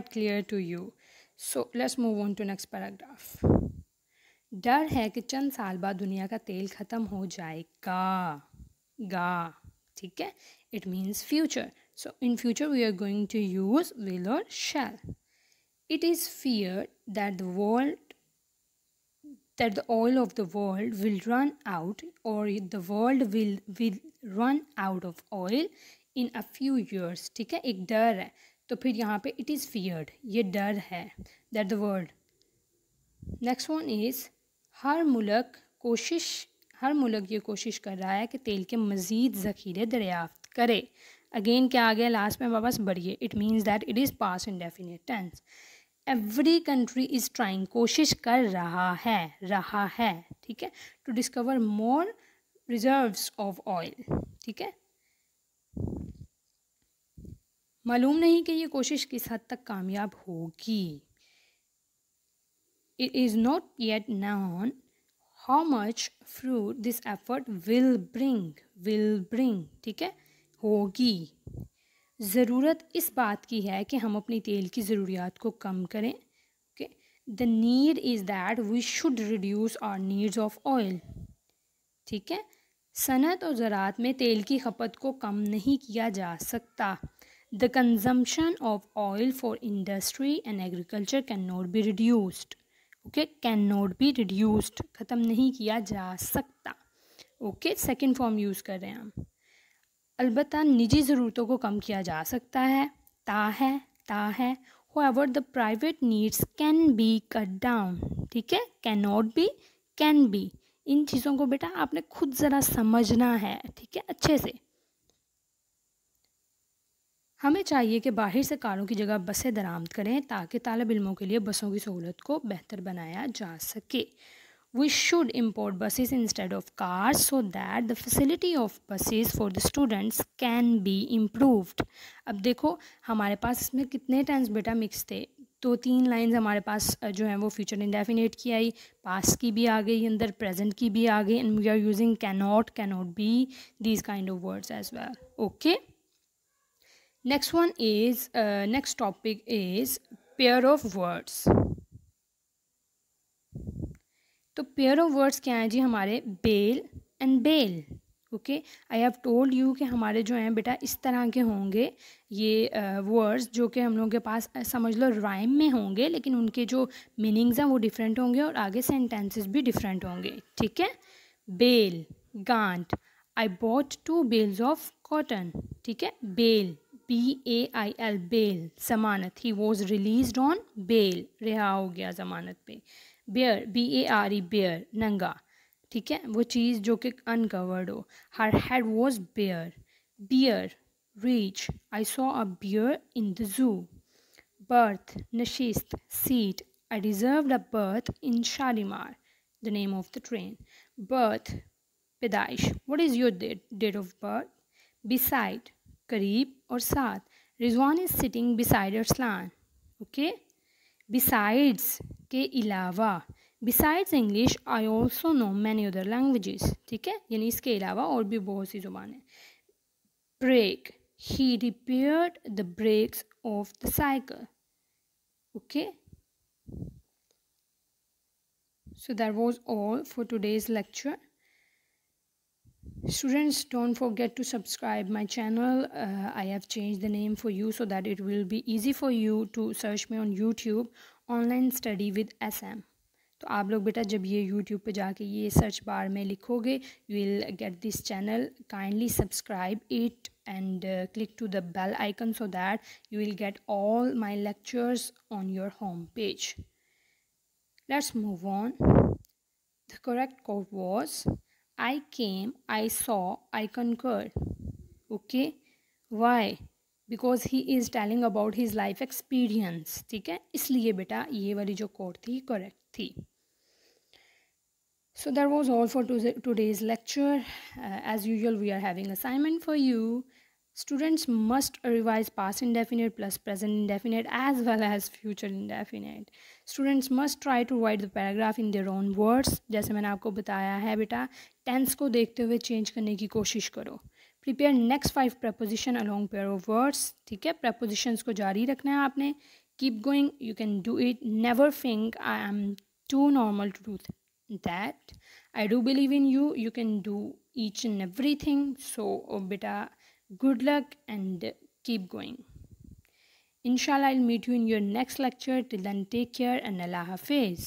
clear to you. So let's move on to next paragraph. डर है कि चंद साल बाद दुनिया का तेल ख़त्म हो जाएगा गा ठीक है it means future so in future we are going to use will और shall it is feared that the world that the oil of the world will run out or the world will will run out of oil in a few years ठीक है एक डर है तो फिर यहाँ पे इट इज़ फियर्ड ये डर है that the world next one is हर मुल्क कोशिश हर मुल्क ये कोशिश कर रहा है कि तेल के मज़ीद ज़ख़ीरे दरियाफ्त करे अगेन क्या आ गया लास्ट में वापस बढ़िए it means that it is pass in definite tense every country is trying कोशिश कर रहा है रहा है ठीक है to discover more reserves of oil ठीक है मालूम नहीं कि ये कोशिश किस हद तक कामयाब होगी it is not yet known how much fruit this effort will bring will bring ठीक है होगी ज़रूरत इस बात की है कि हम अपनी तेल की ज़रूरियात को कम करें okay the need is that we should reduce our needs of oil ठीक है सनत और ज़रात में तेल की खपत को कम नहीं किया जा सकता The consumption of oil for industry and agriculture cannot be reduced. Okay can not be reduced ख़त्म नहीं किया जा सकता ओके सेकेंड फॉर्म यूज़ कर रहे हैं हम अलबत् निजी ज़रूरतों को कम किया जा सकता है ता है ता है however the private needs can be cut down ठीक है cannot be can be इन चीज़ों को बेटा आपने खुद ज़रा समझना है ठीक है अच्छे से हमें चाहिए कि बाहर से कारों की जगह बसें दरामद करें ताकि तालब इलमों के लिए बसों की सहूलत को बेहतर बनाया जा सके we should import buses instead of cars so that the facility of buses for the students can be improved अब देखो हमारे पास इसमें कितने टेंस बेटा मिक्स थे दो तीन लाइन्स हमारे पास जो हैं वो फ्यूचर इंडेफिनेट की आई पास की भी आ गई अंदर प्रेजेंट की भी आ गई and we are using cannot cannot be these kind of words as well okay next one is uh, next topic is pair of words तो पेयर ऑफ वर्ड्स क्या हैं जी हमारे bell and bell okay I have told you कि हमारे जो हैं बेटा इस तरह के होंगे ये वर्ड्स uh, जो कि हम लोगों के पास समझ लो राइम में होंगे लेकिन उनके जो मीनिंग्स हैं वो डिफरेंट होंगे और आगे सेंटेंसेस भी डिफरेंट होंगे ठीक है बेल गांट I bought two bales of cotton ठीक है bail B A I L bail जमानत he was released on bail रिहा हो गया जमानत पे bare B A R E bare नंगा ठीक है वो चीज़ जो कि अनकवर्ड हो her head was bare bear रीच I saw a bear in the zoo berth नशिस्त seat I deserve the berth in Shalimar the name of the train berth पैदाइश what is your date date of birth beside करीब और साथ Rizwan is sitting beside Arsalan okay besides के अलावा besides English I also know many other languages ठीक है यानी इसके अलावा और भी बहुत सी जुबान है brake he repair the brakes of the cycle okay so that was all for today's lecture students don't forget to subscribe my channel uh, i have changed the name for you so that it will be easy for you to search me on youtube online study with sm तो आप लोग बेटा जब ये YouTube पे जाके ये search bar में लिखोगे you will get this channel kindly subscribe it and click to the bell icon so that you will get all my lectures on your home page let's move on the correct code was I came, I saw, I concurred. Okay? Why? Because he is telling about his life experience. ठीक इसलिए बेटा ये वाली जो quote थी correct थी. So that was all for today's lecture. Uh, as usual, we are having assignment for you students must revise past indefinite plus present indefinite as well as future indefinite students must try to write the paragraph in their own words jaise maine aapko bataya hai beta tense ko dekhte hue change karne ki koshish karo prepare next five preposition along pair of words theek hai prepositions ko jari rakhna hai aapne keep going you can do it never think i am too normal to do that i do believe in you you can do each and everything so beta oh, Good luck and keep going. Inshallah, I'll meet you in your next lecture. Till then, take care and Allah Hafiz.